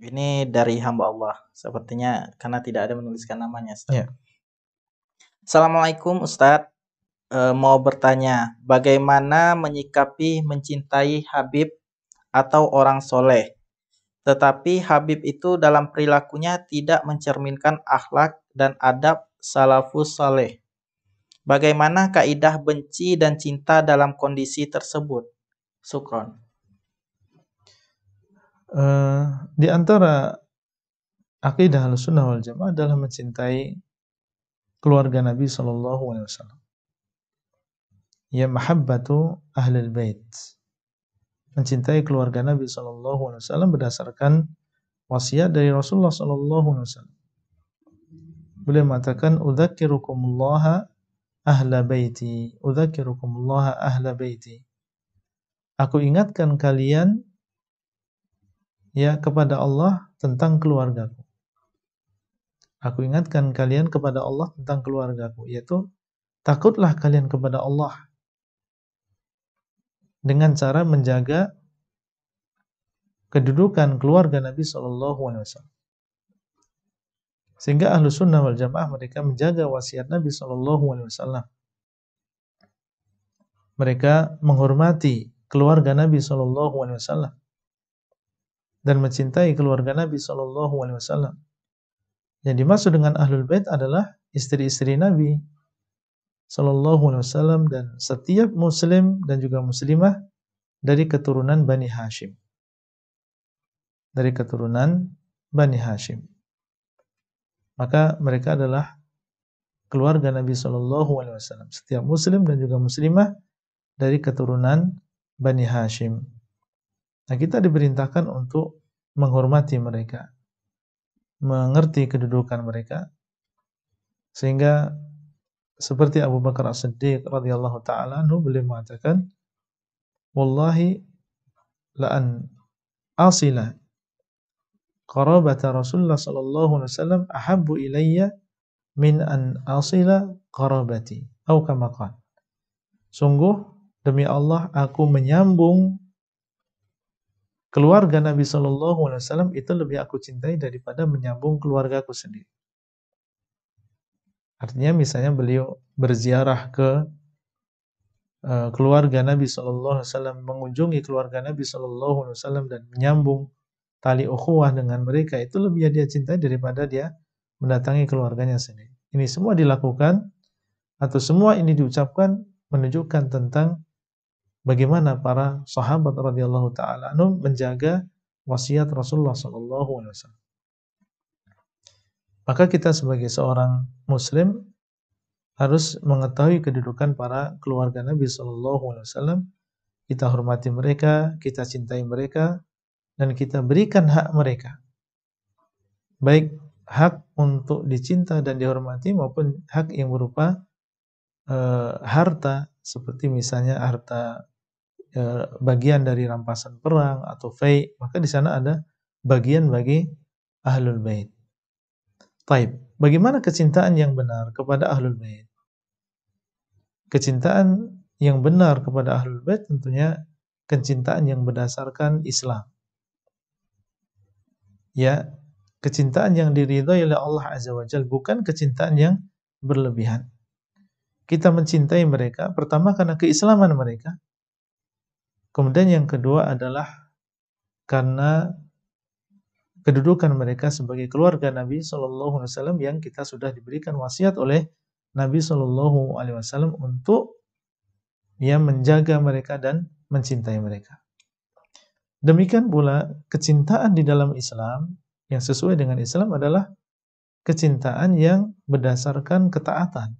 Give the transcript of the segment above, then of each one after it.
Ini dari hamba Allah. Sepertinya karena tidak ada menuliskan namanya. Ustaz. Yeah. Assalamualaikum Ustadz. E, eh, mau bertanya, bagaimana menyikapi mencintai Habib atau orang soleh? Tetapi Habib itu dalam perilakunya tidak mencerminkan akhlak dan adab salafus soleh. Bagaimana kaidah benci dan cinta dalam kondisi tersebut? Sukron. Uh, eh, di antara akidah al-sunnah wal Jamaah adalah mencintai keluarga Nabi Shallallahu alaihi wasallam. Ya mahabbatu ahlul bait. Mencintai keluarga Nabi Shallallahu alaihi wasallam berdasarkan wasiat dari Rasulullah Shallallahu alaihi wasallam. Beliau mengatakan udzakirukumullah ahla baiti, udzakirukumullah ahla baiti. Aku ingatkan kalian ya kepada Allah tentang keluargaku. Aku ingatkan kalian kepada Allah tentang keluargaku, yaitu takutlah kalian kepada Allah dengan cara menjaga kedudukan keluarga Nabi Shallallahu Alaihi Wasallam. Sehingga ahlu sunnah wal jamaah mereka menjaga wasiat Nabi Shallallahu Alaihi Wasallam. Mereka menghormati keluarga Nabi Shallallahu Alaihi Wasallam dan mencintai keluarga Nabi Shallallahu Alaihi Wasallam. Yang dimaksud dengan ahlul bait adalah istri-istri Nabi Shallallahu Alaihi Wasallam dan setiap Muslim dan juga Muslimah dari keturunan Bani Hashim. Dari keturunan Bani Hashim. Maka mereka adalah keluarga Nabi Shallallahu Alaihi Wasallam. Setiap Muslim dan juga Muslimah dari keturunan Bani Hashim. Nah, kita diperintahkan untuk menghormati mereka, mengerti kedudukan mereka, sehingga seperti Abu Bakar As-Siddiq radhiyallahu taala anhu beliau mengatakan, "Wallahi la an asila qarabata Rasulullah sallallahu alaihi wasallam ahabbu ilayya min an asila qarabati." Atau kama Sungguh demi Allah aku menyambung keluarga Nabi Shallallahu Alaihi Wasallam itu lebih aku cintai daripada menyambung keluarga aku sendiri. Artinya misalnya beliau berziarah ke eh, keluarga Nabi Shallallahu Alaihi Wasallam, mengunjungi keluarga Nabi Shallallahu Alaihi Wasallam dan menyambung tali ukhuwah dengan mereka itu lebih dia cintai daripada dia mendatangi keluarganya sendiri. Ini semua dilakukan atau semua ini diucapkan menunjukkan tentang bagaimana para sahabat radhiyallahu taala menjaga wasiat Rasulullah sallallahu alaihi wasallam. Maka kita sebagai seorang muslim harus mengetahui kedudukan para keluarga Nabi sallallahu alaihi wasallam. Kita hormati mereka, kita cintai mereka dan kita berikan hak mereka. Baik hak untuk dicinta dan dihormati maupun hak yang berupa e, harta seperti misalnya harta e, bagian dari rampasan perang atau fei, maka di sana ada bagian bagi ahlul bait. Taib. Bagaimana kecintaan yang benar kepada ahlul bait? Kecintaan yang benar kepada ahlul bait tentunya kecintaan yang berdasarkan Islam. Ya, kecintaan yang diridhoi oleh Allah Azza wa Jal, bukan kecintaan yang berlebihan. Kita mencintai mereka pertama karena keislaman mereka, Kemudian yang kedua adalah karena kedudukan mereka sebagai keluarga Nabi Shallallahu Alaihi Wasallam yang kita sudah diberikan wasiat oleh Nabi Shallallahu Alaihi Wasallam untuk ya menjaga mereka dan mencintai mereka. Demikian pula kecintaan di dalam Islam yang sesuai dengan Islam adalah kecintaan yang berdasarkan ketaatan.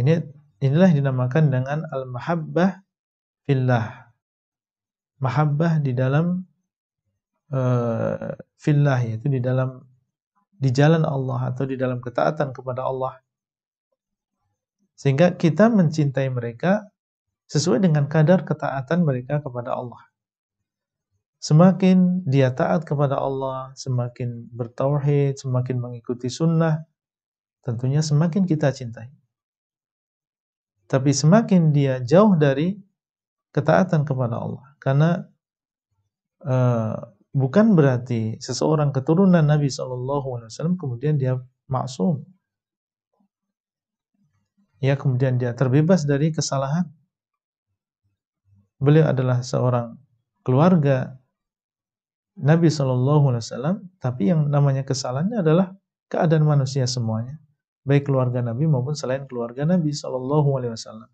Ini inilah dinamakan dengan al-mahabbah fillah mahabbah di dalam uh, fillah yaitu di dalam di jalan Allah atau di dalam ketaatan kepada Allah sehingga kita mencintai mereka sesuai dengan kadar ketaatan mereka kepada Allah semakin dia taat kepada Allah semakin bertauhid semakin mengikuti sunnah tentunya semakin kita cintai tapi semakin dia jauh dari ketaatan kepada Allah. Karena uh, bukan berarti seseorang keturunan Nabi Shallallahu Alaihi Wasallam kemudian dia maksum. Ya kemudian dia terbebas dari kesalahan. Beliau adalah seorang keluarga Nabi Shallallahu Alaihi Wasallam, tapi yang namanya kesalahannya adalah keadaan manusia semuanya, baik keluarga Nabi maupun selain keluarga Nabi Shallallahu Alaihi Wasallam.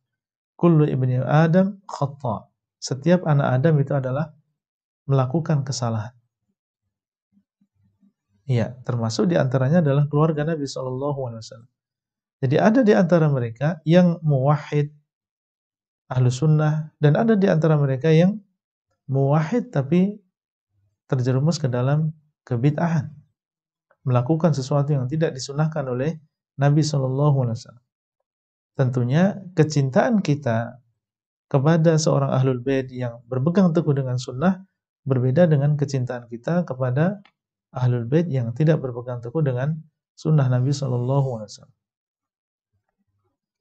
Kullu ibni Adam khata. Setiap anak Adam itu adalah melakukan kesalahan. Iya, termasuk diantaranya adalah keluarga Nabi Shallallahu Alaihi Wasallam. Jadi ada di antara mereka yang muwahid ahlu sunnah dan ada di antara mereka yang muwahid tapi terjerumus ke dalam kebid'ahan melakukan sesuatu yang tidak disunahkan oleh Nabi Shallallahu Alaihi Wasallam tentunya kecintaan kita kepada seorang ahlul bait yang berpegang teguh dengan sunnah berbeda dengan kecintaan kita kepada ahlul bait yang tidak berpegang teguh dengan sunnah Nabi saw.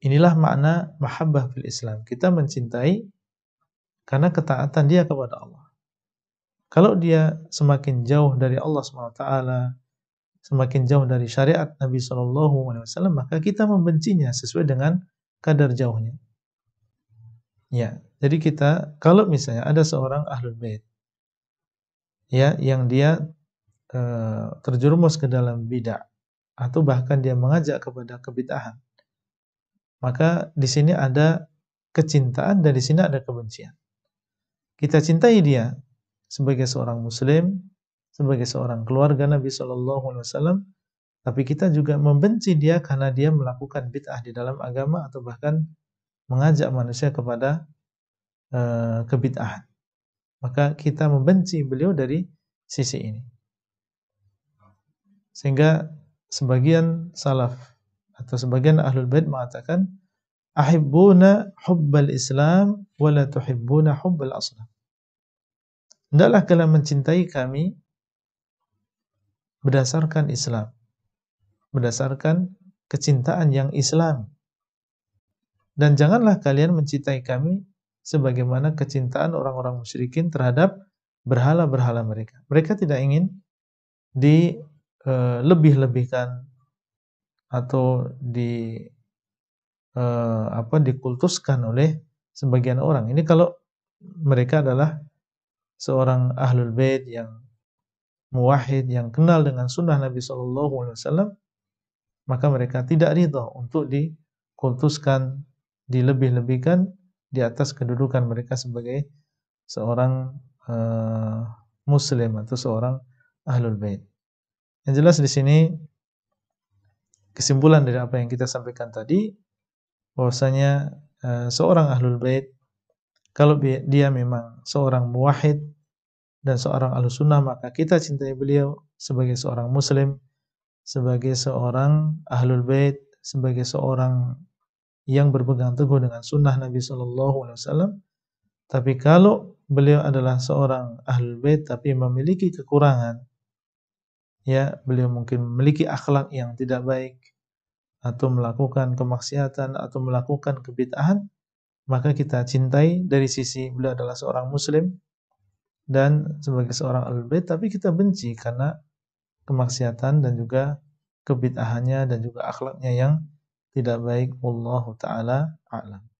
Inilah makna mahabbah fil Islam. Kita mencintai karena ketaatan dia kepada Allah. Kalau dia semakin jauh dari Allah SWT, semakin jauh dari syariat Nabi Shallallahu Alaihi Wasallam maka kita membencinya sesuai dengan kadar jauhnya. Ya, jadi kita kalau misalnya ada seorang ahlul bait ya yang dia e, terjerumus ke dalam bid'ah atau bahkan dia mengajak kepada kebid'ahan maka di sini ada kecintaan dan di sini ada kebencian. Kita cintai dia sebagai seorang muslim sebagai seorang keluarga Nabi Shallallahu Alaihi Wasallam, tapi kita juga membenci dia karena dia melakukan bid'ah di dalam agama atau bahkan mengajak manusia kepada uh, kebid'ahan. Maka kita membenci beliau dari sisi ini. Sehingga sebagian salaf atau sebagian ahlul bait mengatakan ahibbuna hubbal Islam wala tuhibbuna hubbal aslam. Hendaklah kalian mencintai kami berdasarkan Islam, berdasarkan kecintaan yang Islam. Dan janganlah kalian mencintai kami sebagaimana kecintaan orang-orang musyrikin terhadap berhala-berhala mereka. Mereka tidak ingin dilebih-lebihkan atau di eh, apa dikultuskan oleh sebagian orang. Ini kalau mereka adalah seorang ahlul bait yang muwahid yang kenal dengan sunnah Nabi saw, maka mereka tidak ridho untuk dikultuskan, dilebih-lebihkan di atas kedudukan mereka sebagai seorang uh, Muslim atau seorang ahlul bait. Yang jelas di sini kesimpulan dari apa yang kita sampaikan tadi bahwasanya uh, seorang ahlul bait kalau dia memang seorang muwahid dan seorang ahlu sunnah maka kita cintai beliau sebagai seorang muslim, sebagai seorang ahlul bait, sebagai seorang yang berpegang teguh dengan sunnah Nabi Shallallahu Alaihi Wasallam. Tapi kalau beliau adalah seorang ahlul bait tapi memiliki kekurangan, ya beliau mungkin memiliki akhlak yang tidak baik atau melakukan kemaksiatan atau melakukan kebitahan, maka kita cintai dari sisi beliau adalah seorang muslim, dan sebagai seorang ahlul tapi kita benci karena kemaksiatan dan juga kebid'ahannya dan juga akhlaknya yang tidak baik. Allah taala a'lam.